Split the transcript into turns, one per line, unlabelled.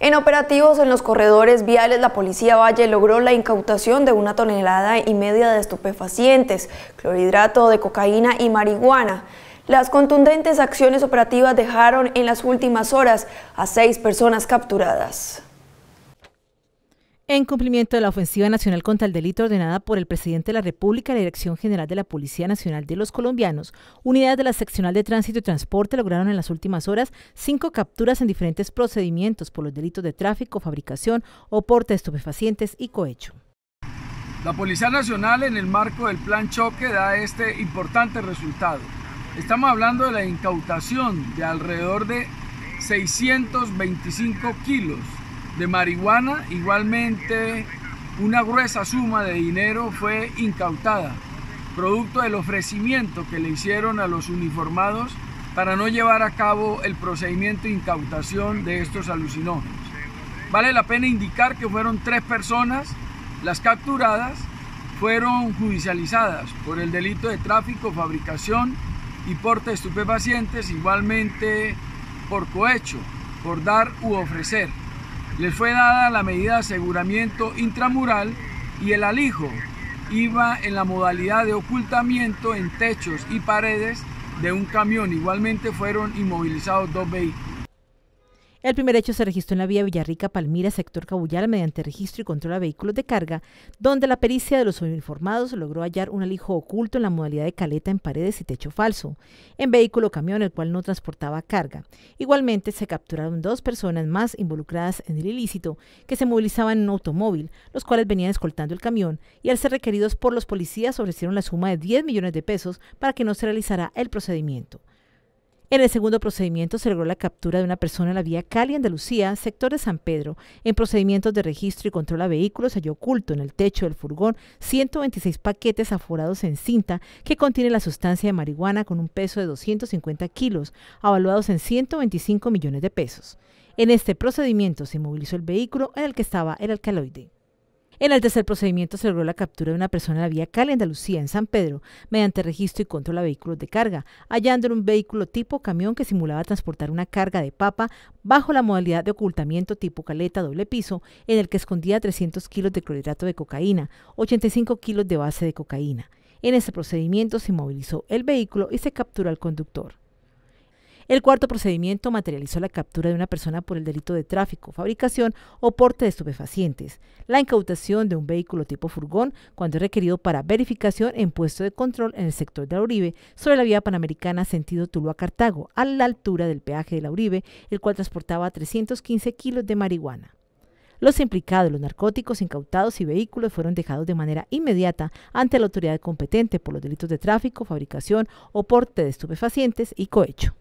En operativos en los corredores viales, la policía Valle logró la incautación de una tonelada y media de estupefacientes, clorhidrato de cocaína y marihuana. Las contundentes acciones operativas dejaron en las últimas horas a seis personas capturadas.
En cumplimiento de la ofensiva nacional contra el delito ordenada por el presidente de la República, la Dirección General de la Policía Nacional de los Colombianos, unidades de la Seccional de Tránsito y Transporte lograron en las últimas horas cinco capturas en diferentes procedimientos por los delitos de tráfico, fabricación o porte de estupefacientes y cohecho.
La Policía Nacional en el marco del Plan Choque da este importante resultado. Estamos hablando de la incautación de alrededor de 625 kilos de marihuana. Igualmente, una gruesa suma de dinero fue incautada, producto del ofrecimiento que le hicieron a los uniformados para no llevar a cabo el procedimiento de incautación de estos alucinógenos. Vale la pena indicar que fueron tres personas las capturadas, fueron judicializadas por el delito de tráfico, fabricación y porte de estupefacientes, igualmente por cohecho, por dar u ofrecer. Les fue dada la medida de aseguramiento intramural y el alijo iba en la modalidad de ocultamiento en techos y paredes de un camión. Igualmente fueron inmovilizados dos vehículos. El primer hecho
se registró en la vía Villarrica-Palmira, sector Cabullal, mediante registro y control a vehículos de carga, donde la pericia de los uniformados logró hallar un alijo oculto en la modalidad de caleta en paredes y techo falso, en vehículo camión el cual no transportaba carga. Igualmente se capturaron dos personas más involucradas en el ilícito, que se movilizaban en un automóvil, los cuales venían escoltando el camión y al ser requeridos por los policías ofrecieron la suma de 10 millones de pesos para que no se realizara el procedimiento. En el segundo procedimiento se logró la captura de una persona en la vía Cali, Andalucía, sector de San Pedro. En procedimientos de registro y control a vehículos se halló oculto en el techo del furgón 126 paquetes aforados en cinta que contiene la sustancia de marihuana con un peso de 250 kilos, avaluados en 125 millones de pesos. En este procedimiento se movilizó el vehículo en el que estaba el alcaloide. En el tercer procedimiento se logró la captura de una persona en la vía Cali, Andalucía, en San Pedro, mediante registro y control a vehículos de carga, hallando en un vehículo tipo camión que simulaba transportar una carga de papa bajo la modalidad de ocultamiento tipo caleta doble piso, en el que escondía 300 kilos de clorhidrato de cocaína, 85 kilos de base de cocaína. En este procedimiento se movilizó el vehículo y se capturó al conductor. El cuarto procedimiento materializó la captura de una persona por el delito de tráfico, fabricación o porte de estupefacientes, la incautación de un vehículo tipo furgón cuando es requerido para verificación en puesto de control en el sector de la Uribe sobre la vía panamericana sentido Tuluá-Cartago, a la altura del peaje de la Uribe, el cual transportaba 315 kilos de marihuana. Los implicados, los narcóticos incautados y vehículos fueron dejados de manera inmediata ante la autoridad competente por los delitos de tráfico, fabricación o porte de estupefacientes y cohecho.